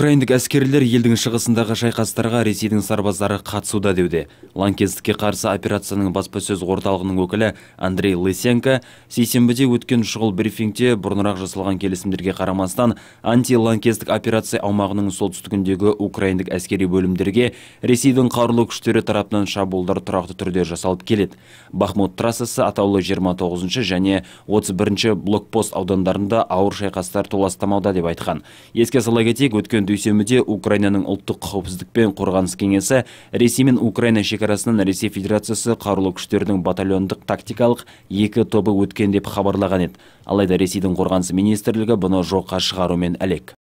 украиндік әскерлер елдің шығысындағы шайқастарға ресейдің сарбаздары қатысуда деуде лаңкестікке қарсы операцияның баспасөз орталығының өкілі андрей лысенко сейсенбіде өткен шұғыл брифингте бұрынырақ жасалған келісімдерге қарамастан антиланкестік операция аумағының солтүстігіндегі украиндік әскери бөлімдерге ресейдің қарулы күштері тарапынан шабуылдар тұрақты түрде жасалып келеді бахмут трассасы атаулы 29 және 31 блокпост аудандарында ауыр шайқастар толастамауда деп айтқан еске сала кетейік өткен дүйсенбіде Украинаның ұлттық қауіпсіздік пен қорғаныс кеңесі Ресей мен Украина шекарасынан Ресей Федерациясы қарулы күштерінің батальондық тактикалық екі тобы өткен деп хабарлаған еді. Алайда Ресейдің қорғаныс министрлігі бұны жоққа шығарумен әлек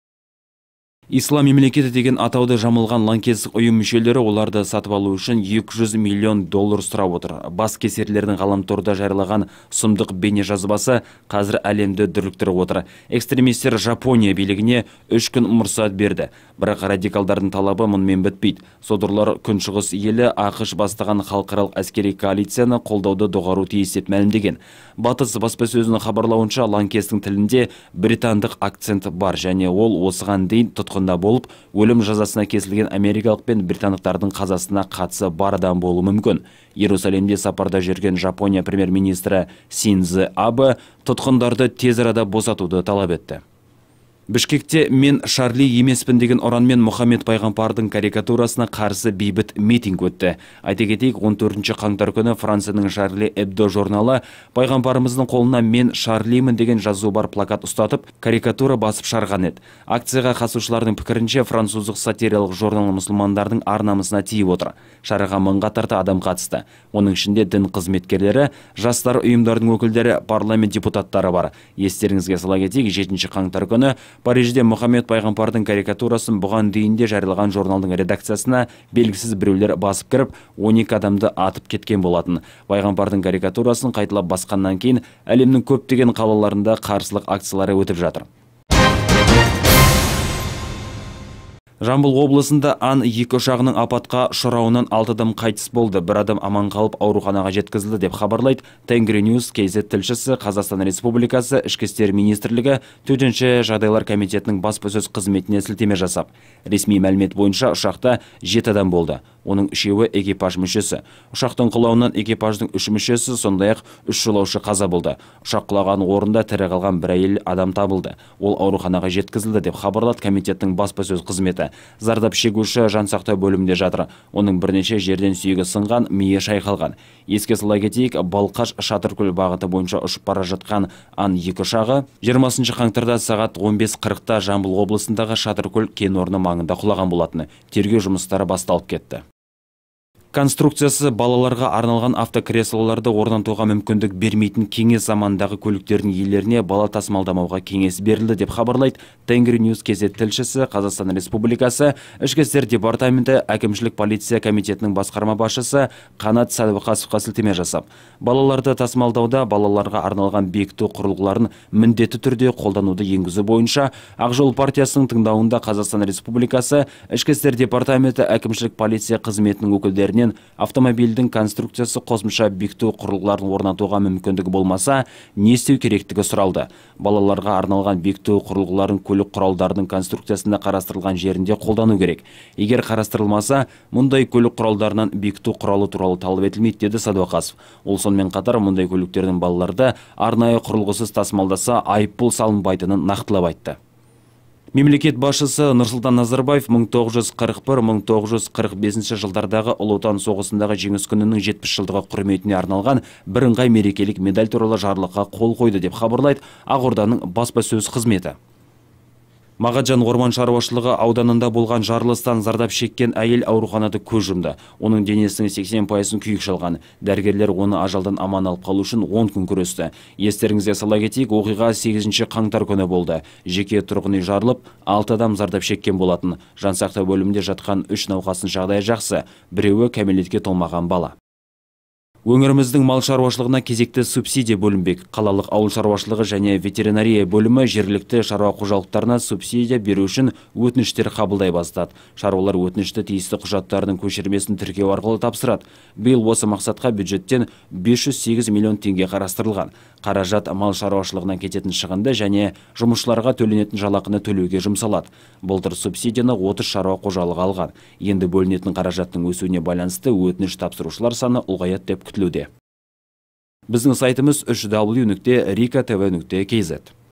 ислам мемлекеті деген атауды жамылған лаңкестік ұйым мүшелері оларды сатып алу үшін 200 миллион доллар сұрап отыр бас кесерлердің ғаламторда жариялаған сұмдық бейнежазбасы қазір әлемді дүрліктіріп отыр экстремистер жапония билігіне үш күн мұрсат берді бірақ радикалдардың талабы мұнымен бітпейді содырлар күншығыс елі ақш бастаған халықаралық әскери коалицияны қолдауды доғару тиіс деп мәлімдеген батыс баспасөзінің хабарлауынша лаңкестің тілінде британдық акцент бар және ол осыған дейін тұтқын тұтқында болып өлім жазасына кесілген америкалық пен британдықтардың қазасына қатысы бар адам болуы мүмкін иерусалимде сапарда жүрген жапония премьер министрі синзе абе тұтқындарды тез арада босатуды талап етті бішкекте мен шарли емеспін деген ұранмен мұхаммед пайғамбардың карикатурасына қарсы бейбіт митинг өтті айта кетейік төртінші қаңтар күні францияның шарли эбдо журналы пайғамбарымыздың қолына мен шарлимін деген жазу бар плакат ұстатып карикатура басып шығарған еді акцияға қатысушылардың пікірінше француздық сатиралық журнал мұсылмандардың ар намысына тиіп отыр шараға мыңға тарта адам қатысты оның ішінде дін қызметкерлері жастар ұйымдардың өкілдері парламент депутаттары бар естеріңізге сала кетейік жетінші қаңтар күні парижде мұхаммед пайғамбардың карикатурасын бұған дейін де жариялаған журналдың редакциясына белгісіз біреулер басып кіріп 12 адамды атып кеткен болатын пайғамбардың карикатурасын қайталап басқаннан кейін әлемнің көптеген қалаларында қарсылық акциялары өтіп жатыр жамбыл облысында ан екі ұшағының апатқа ұшырауынан алты адам қайтыс болды бір адам аман қалып ауруханаға жеткізілді деп хабарлайды тенгри ньюс кейзет тілшісі қазақстан республикасы ішкі істер министрлігі төтенше жағдайлар комитетінің баспасөз қызметіне сілтеме жасап ресми мәлімет бойынша ұшақта жеті адам болды оның үшеуі экипаж мүшесі ұшақтың құлауынан экипаждың үш мүшесі сондай ақ үш жолаушы қаза болды ұшақ құлаған орында тірі қалған бір әйел адам табылды ол ауруханаға жеткізілді деп хабарлады комитеттің баспасөз қызметі зардап шегуші жансақтау бөлімінде жатыр оның бірнеше жерден сүйегі сынған миы шайқалған еске сала кетейік балқаш шатыркөл бағыты бойынша ұшып бара жатқан ан екі ұшағы жиырмасыншы қаңтарда сағат он бес қырықта жамбыл облысындағы шатыркөл кен орны маңында құлаған болатын тергеу жұмыстары басталып кетті конструкциясы балаларға арналған автокреслоларды орнатуға мүмкіндік бермейтін кеңес замандағы көліктердің иелеріне бала тасымалдамауға кеңес берілді деп хабарлайды тенгри ньюс kz тілшісі қазақстан республикасы ішкі істер департаменті әкімшілік полиция комитетінің басқарма басшысы қанат сәдуақасовқа сілтеме жасап балаларды тасымалдауда балаларға арналған бекіту құрылғыларын міндетті түрде қолдануды енгізу бойынша ақ жол партиясының тыңдауында қазақстан республикасы ішкі істер департаменті әкімшілік полиция қызметінің өкілдеріне автомобильдің конструкциясы қосымша бекіту құрылғыларын орнатуға мүмкіндігі болмаса не істеу керектігі сұралды балаларға арналған бекіту құрылғыларын көлік құралдарының конструкциясында қарастырылған жерінде қолдану керек егер қарастырылмаса мұндай көлік құралдарынан бекіту құралы туралы талап етілмейді деді садуақасов ол сонымен қатар мұндай көліктердің балаларды арнайы құрылғысыз тасымалдаса айыппұл салынбайтынын нақтылап айтты мемлекет басшысы нұрсұлтан назарбаев 1941-1945 жылдардағы ұлы отан соғысындағы жеңіс күнінің 70 жылдығы құрметіне арналған бірыңғай мерекелік медаль туралы жарлыққа қол қойды деп хабарлайды ақорданың баспасөз қызметі Мағаджан орман шаруашылығы ауданында болған жарылыстан зардап шеккен әйел ауруханада көз жұмды оның денесінің 80 пайызын күйік шалған дәрігерлер оны ажалдан аман алып қалу үшін 10 күн күресті естеріңізге сала кетейік оқиға 8 ші қаңтар күні болды жеке тұрғын үй жарылып 6 адам зардап шеккен болатын жансақтау бөлімінде жатқан 3 науқастың жағдайы жақсы біреуі кәмелетке толмаған бала өңіріміздің мал шаруашылығына кезекті субсидия бөлінбек қалалық ауыл шаруашылығы және ветеринария бөлімі жергілікті шаруа қожалықтарына субсидия беру үшін өтініштер қабылдай бастады шаруалар өтінішті тиісті құжаттардың көшірмесін тіркеу арқылы тапсырады биыл осы мақсатқа бюджеттен 508 миллион теңге қарастырылған қаражат мал шаруашылығынан кететін шығынды және жұмысшыларға төленетін жалақыны төлеуге жұмсалады былтыр субсидияны 30 шаруа қожалығы алған енді бөлінетін қаражаттың өсуіне байланысты өтініш тапсырушылар саны ұлғаяды деп күтілуде біздің сайтымыз үш w нүкте рика тв нүкте kz